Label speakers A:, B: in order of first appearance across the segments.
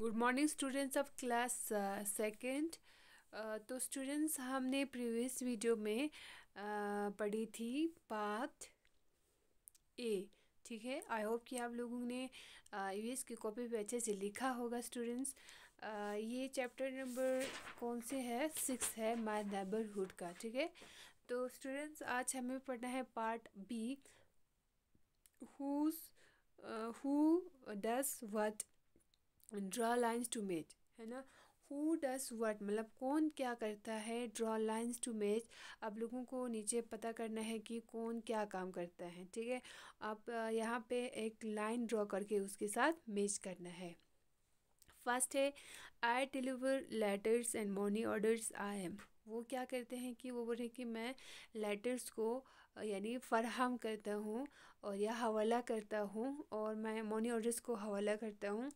A: good morning students of class second तो students हमने previous video में uh, पढ़ी थी पार्ट ए ठीक है आई होप कि आप लोगों ने यू uh, की कॉपी पे अच्छे से लिखा होगा स्टूडेंट्स uh, ये चैप्टर नंबर कौन से है सिक्स है माय नेबरहुड का ठीक है तो स्टूडेंट्स आज हमें पढ़ना है part B who does what draw lines to match है ना हु डज़ वट मतलब कौन क्या करता है ड्रा लाइन्स टू मैच आप लोगों को नीचे पता करना है कि कौन क्या काम करता है ठीक है आप यहाँ पे एक लाइन ड्रॉ करके उसके साथ मेच करना है फर्स्ट है I deliver letters and morning orders I am वो क्या करते हैं कि वो बोल रहे हैं कि मैं लेटर्स को यानी फरहम करता हूँ और या हवाला करता हूँ और मैं मोनी ऑर्डर्स को हवाला करता हूँ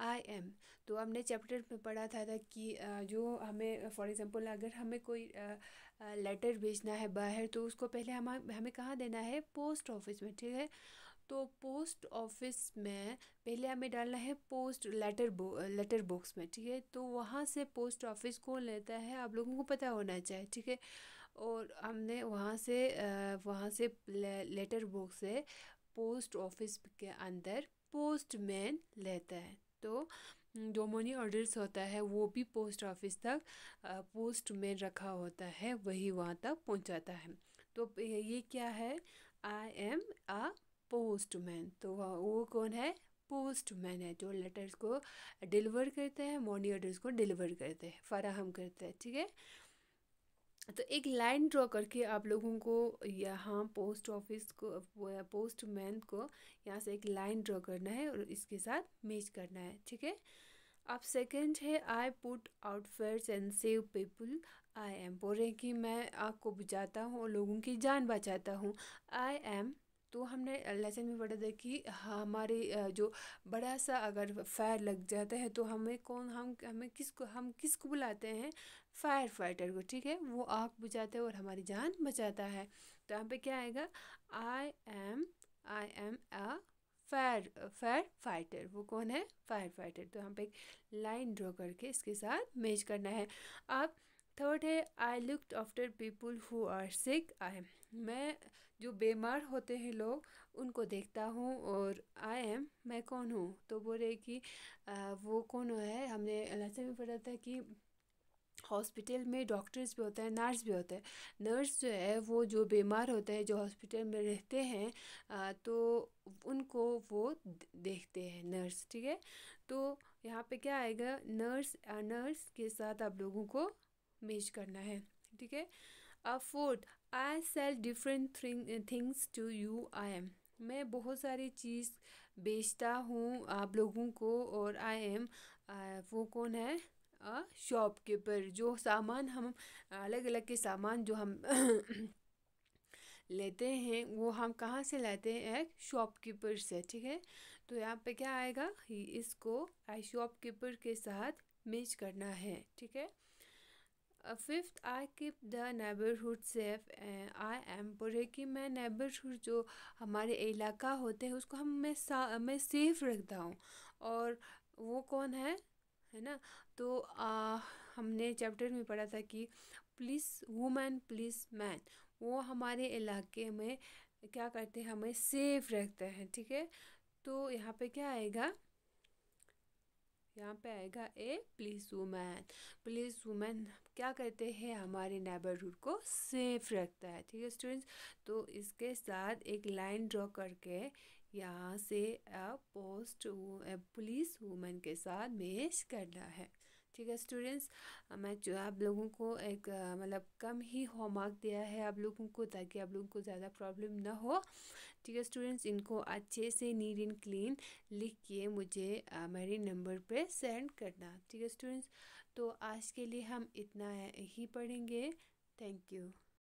A: आई एम तो हमने चैप्टर में पढ़ा था, था कि जो हमें फॉर एग्ज़ाम्पल अगर हमें कोई लेटर भेजना है बाहर तो उसको पहले हम हमें कहाँ देना है पोस्ट ऑफिस में ठीक है तो पोस्ट ऑफिस में पहले हमें डालना है पोस्ट लेटर बो लेटर बॉक्स में ठीक है तो वहाँ से पोस्ट ऑफिस कौन लेता है आप लोगों को पता होना चाहिए ठीक है और हमने वहाँ से वहाँ से लेटर बॉक्स से पोस्ट ऑफिस के अंदर पोस्टमैन लेता है तो जो मनी ऑर्डर्स होता है वो भी पोस्ट ऑफिस तक पोस्ट में रखा होता है वही वहाँ तक पहुँचाता है तो ये क्या है आई एम आ पोस्टमैन तो वो कौन है पोस्टमैन है जो लेटर्स को डिलीवर करते हैं मनी ऑर्डर्स को डिलीवर करते हैं फराहम करते हैं ठीक है तो एक लाइन ड्रॉ करके आप लोगों को यहाँ पोस्ट ऑफिस को या पोस्ट मैन को यहाँ से एक लाइन ड्रॉ करना है और इसके साथ मैच करना है ठीक है अब सेकंड है I put outfits and save people I am बोल रहे हैं कि मैं आपको बचाता हूँ और लोगों की जान बचाता हूँ आई एम तो हमने लेसन में पढ़ा था कि हमारे जो बड़ा सा अगर फायर लग जाता है तो हमें कौन हम हमें किसको हम किसको बुलाते हैं फायर फाइटर को ठीक है वो आग बुझाता है और हमारी जान बचाता है तो यहाँ पे क्या आएगा I am I am a fire fire fighter वो कौन है फायर फाइटर तो यहाँ पे लाइन ड्रॉ करके इसके साथ मैच करना है अब थर्ड है I looked after people who are sick I मैं जो बीमार होते हैं लोग उनको देखता हूँ और आई एम मैं कौन हूँ तो बोले कि आ, वो कौन है हमने लहसन में पढ़ा था कि हॉस्पिटल में डॉक्टर्स भी होते हैं नर्स भी होते हैं नर्स जो है वो जो बीमार होते हैं जो हॉस्पिटल में रहते हैं आ, तो उनको वो देखते हैं नर्स ठीक है तो यहाँ पे क्या आएगा नर्स नर्स के साथ आप लोगों को मेज करना है ठीक है a fourth I sell different things to you I am मैं बहुत सारी चीज़ बेचता हूँ आप लोगों को और आई एम वो कौन है शॉपकीपर जो सामान हम अलग अलग के सामान जो हम लेते हैं वो हम कहाँ से लेते हैं एक शॉपकीपर से ठीक है तो यहाँ पे क्या आएगा इसको आई शॉपकीपर के साथ मैच करना है ठीक है fifth I keep the neighbourhood safe I am पर है कि मैं नेबरहुड जो हमारे इलाका होते हैं उसको हम मैं सा मैं सेफ़ रखता हूँ और वो कौन है है ना तो आ, हमने चैप्टर में पढ़ा था कि पुलिस वुमेन पुलिस मैन वो हमारे इलाके में क्या करते हैं हमें सेफ़ रखते हैं ठीक है तो यहाँ पे क्या आएगा यहाँ पे आएगा a police woman police woman क्या कहते हैं हमारे नेबरहुड को सेफ रखता है ठीक है स्टूडेंट्स तो इसके साथ एक लाइन ड्रॉ करके यहाँ से पोस्ट पुलिस वूमेन के साथ मैच करना है ठीक है स्टूडेंट्स मैं जो आप लोगों को एक मतलब कम ही होमवर्क दिया है आप लोगों को ताकि आप लोगों को ज़्यादा प्रॉब्लम ना हो ठीक है स्टूडेंट्स इनको अच्छे से नीट एंड क्लीन लिख के मुझे मेरे नंबर पे सेंड करना ठीक है स्टूडेंट्स तो आज के लिए हम इतना ही पढ़ेंगे थैंक यू